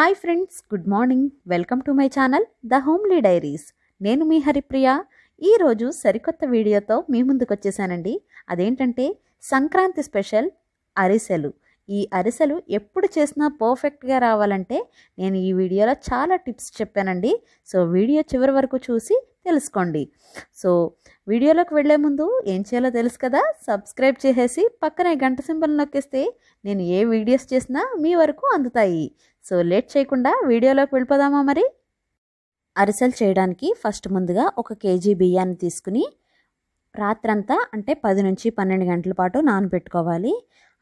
hi friends good morning welcome to my channel the homely diaries నేను మీ హరిప్రియ ఈరోజు సరికొత్త వీడియోతో మీ ముందుకు వచ్చేసానండి అదేంటంటే సంక్రాంతి స్పెషల్ అరిసెలు ఈ అరిసెలు ఎప్పుడు చేసినా పర్ఫెక్ట్గా రావాలంటే నేను ఈ వీడియోలో చాలా టిప్స్ చెప్పానండి సో వీడియో చివరి వరకు చూసి తెలుసుకోండి సో వీడియోలోకి వెళ్లే ముందు ఏం చేయాలో తెలుసు కదా సబ్స్క్రైబ్ చేసేసి పక్కనే గంట సింబల్ నొక్కేస్తే నేను ఏ వీడియోస్ చేసినా మీ వరకు అందుతాయి సో లేట్ చేయకుండా వీడియోలోకి వెళ్ళిపోదామా మరి అరిసెలు చేయడానికి ఫస్ట్ ముందుగా ఒక కేజీ బియ్యాన్ని తీసుకుని రాత్రంతా అంటే పది నుంచి పన్నెండు గంటల పాటు నానబెట్టుకోవాలి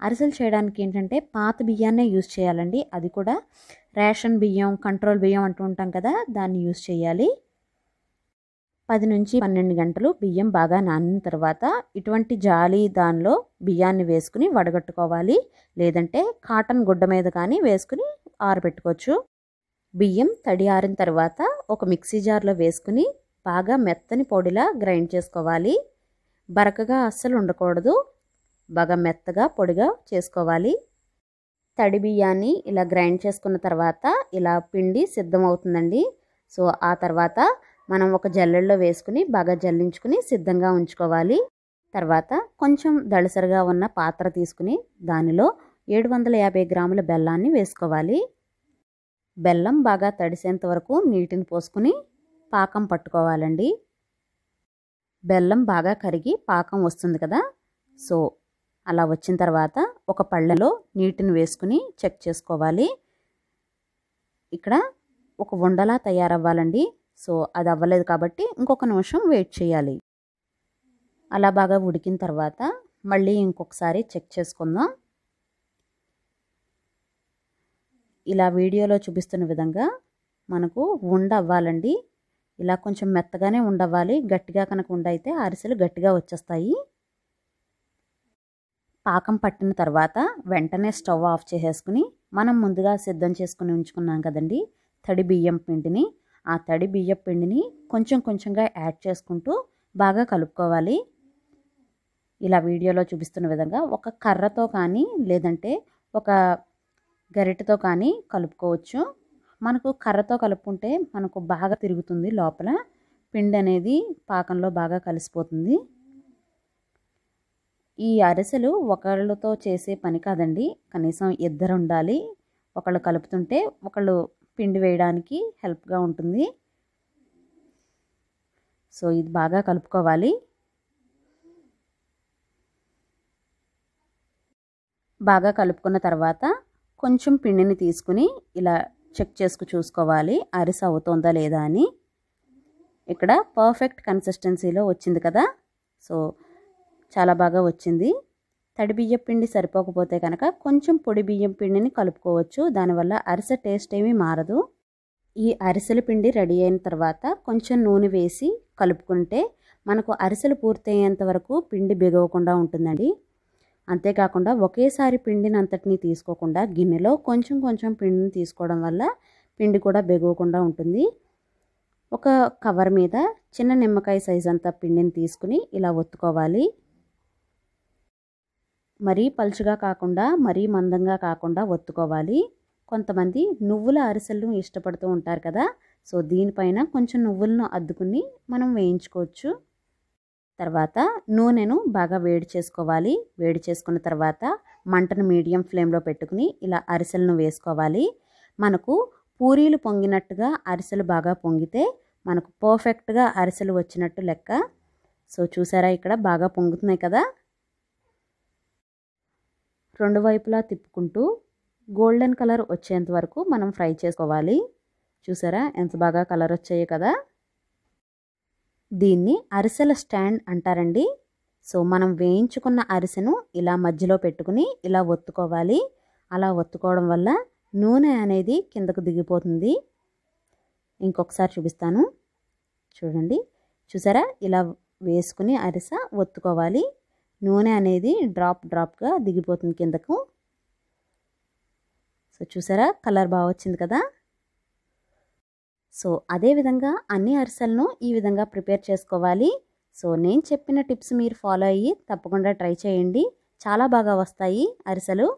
అరిసెలు చేయడానికి ఏంటంటే పాత బియ్యాన్నే యూజ్ చేయాలండి అది కూడా రేషన్ బియ్యం కంట్రోల్ బియ్యం అంటూ ఉంటాం కదా దాన్ని యూజ్ చేయాలి పది నుంచి పన్నెండు గంటలు బియ్యం బాగా నానిన తర్వాత ఇటువంటి జాలి దానిలో బియ్యాన్ని వేసుకుని వడగట్టుకోవాలి లేదంటే కాటన్ గుడ్డ మీద కానీ వేసుకుని ఆరబెట్టుకోవచ్చు బియ్యం తడి ఆరిన తర్వాత ఒక మిక్సీ జార్లో వేసుకుని బాగా మెత్తని పొడిలా గ్రైండ్ చేసుకోవాలి బరకగా అస్సలు ఉండకూడదు బాగా మెత్తగా పొడిగా చేసుకోవాలి తడి బియ్యాన్ని ఇలా గ్రైండ్ చేసుకున్న తర్వాత ఇలా పిండి సిద్ధమవుతుందండి సో ఆ తర్వాత మనం ఒక జల్లెల్లో వేసుకుని బాగా జల్లించుకుని సిద్ధంగా ఉంచుకోవాలి తర్వాత కొంచెం దళసరిగా ఉన్న పాత్ర తీసుకుని దానిలో ఏడు వందల యాభై గ్రాముల బెల్లాన్ని వేసుకోవాలి బెల్లం బాగా తడిసేంత వరకు నీటిని పోసుకుని పాకం పట్టుకోవాలండి బెల్లం బాగా కరిగి పాకం వస్తుంది కదా సో అలా వచ్చిన తర్వాత ఒక పళ్ళలో నీటిని వేసుకుని చెక్ చేసుకోవాలి ఇక్కడ ఒక ఉండలా తయారవ్వాలండి సో అది అవ్వలేదు కాబట్టి ఇంకొక నిమిషం వెయిట్ చేయాలి అలా బాగా ఉడికిన తర్వాత మళ్ళీ ఇంకొకసారి చెక్ చేసుకుందాం ఇలా వీడియోలో చూపిస్తున్న విధంగా మనకు ఉండ అవ్వాలండి ఇలా కొంచెం మెత్తగానే ఉండవ్వాలి గట్టిగా కనుక ఉండైతే అరిసెలు గట్టిగా వచ్చేస్తాయి పాకం పట్టిన తర్వాత వెంటనే స్టవ్ ఆఫ్ చేసేసుకుని మనం ముందుగా సిద్ధం చేసుకుని ఉంచుకున్నాం కదండి తడి బియ్యం పిండిని ఆ తడి బియ్యం పిండిని కొంచెం కొంచెంగా యాడ్ చేసుకుంటూ బాగా కలుపుకోవాలి ఇలా వీడియోలో చూపిస్తున్న విధంగా ఒక కర్రతో కానీ లేదంటే ఒక గరిటతో కానీ కలుపుకోవచ్చు మనకు కర్రతో కలుపుకుంటే మనకు బాగా తిరుగుతుంది లోపల పిండి అనేది పాకంలో బాగా కలిసిపోతుంది ఈ అరిసెలు ఒకళ్ళతో చేసే పని కాదండి కనీసం ఇద్దరు ఉండాలి ఒకళ్ళు కలుపుతుంటే ఒకళ్ళు పిండి వేయడానికి హెల్ప్గా ఉంటుంది సో ఇది బాగా కలుపుకోవాలి బాగా కలుపుకున్న తర్వాత కొంచెం పిండిని తీసుకుని ఇలా చెక్ చేసుకు చూసుకోవాలి అరిసి అవుతుందా లేదా అని ఇక్కడ పర్ఫెక్ట్ కన్సిస్టెన్సీలో వచ్చింది కదా సో చాలా బాగా వచ్చింది తడి బియ్యం పిండి సరిపోకపోతే కనుక కొంచెం పొడి బియ్యం పిండిని కలుపుకోవచ్చు దానివల్ల అరిసె టేస్ట్ ఏమీ మారదు ఈ అరిసెల పిండి రెడీ అయిన తర్వాత కొంచెం నూనె వేసి కలుపుకుంటే మనకు అరిసెలు పూర్తయ్యేంత వరకు పిండి బిగవకుండా ఉంటుందండి అంతేకాకుండా ఒకేసారి పిండినంతటిని తీసుకోకుండా గిన్నెలో కొంచెం కొంచెం పిండిని తీసుకోవడం వల్ల పిండి కూడా బెగవకుండా ఉంటుంది ఒక కవర్ మీద చిన్న నిమ్మకాయ సైజ్ అంత పిండిని తీసుకుని ఇలా ఒత్తుకోవాలి మరీ పలుచుగా కాకుండా మరీ మందంగా కాకుండా ఒత్తుకోవాలి కొంతమంది నువ్వుల అరిసెలు ఇష్టపడుతూ ఉంటారు కదా సో దీనిపైన కొంచెం నువ్వులను అద్దుకుని మనం వేయించుకోవచ్చు తర్వాత నూనెను బాగా వేడి చేసుకోవాలి వేడి చేసుకున్న తర్వాత మంటను మీడియం ఫ్లేమ్లో పెట్టుకుని ఇలా అరిసెలను వేసుకోవాలి మనకు పూరీలు పొంగినట్టుగా అరిసెలు బాగా పొంగితే మనకు పర్ఫెక్ట్గా అరిసెలు వచ్చినట్టు లెక్క సో చూసారా ఇక్కడ బాగా పొంగుతున్నాయి కదా రెండు వైపులా తిప్పుకుంటూ గోల్డెన్ కలర్ వచ్చేంత వరకు మనం ఫ్రై చేసుకోవాలి చూసారా ఎంత బాగా కలర్ వచ్చాయి కదా దీన్ని అరిసెల స్టాండ్ అంటారండి సో మనం వేయించుకున్న అరిసెను ఇలా మధ్యలో పెట్టుకుని ఇలా ఒత్తుకోవాలి అలా ఒత్తుకోవడం వల్ల నూనె అనేది కిందకు దిగిపోతుంది ఇంకొకసారి చూపిస్తాను చూడండి చూసారా ఇలా వేసుకుని అరిస ఒత్తుకోవాలి నూనె అనేది డ్రాప్ డ్రాప్గా దిగిపోతుంది కిందకు సో చూసారా కలర్ బాగా వచ్చింది కదా సో అదేవిధంగా అన్ని అరిసెలను ఈ విధంగా ప్రిపేర్ చేసుకోవాలి సో నేను చెప్పిన టిప్స్ మీరు ఫాలో అయ్యి తప్పకుండా ట్రై చేయండి చాలా బాగా వస్తాయి అరిసెలు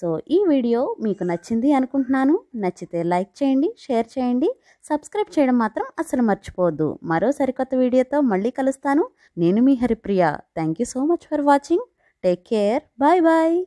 సో ఈ వీడియో మీకు నచ్చింది అనుకుంటున్నాను నచ్చితే లైక్ చేయండి షేర్ చేయండి సబ్స్క్రైబ్ చేయడం మాత్రం అసలు మర్చిపోవద్దు మరో సరికొత్త వీడియోతో మళ్ళీ కలుస్తాను నేను మీ Haripriya thank you so much for watching take care bye bye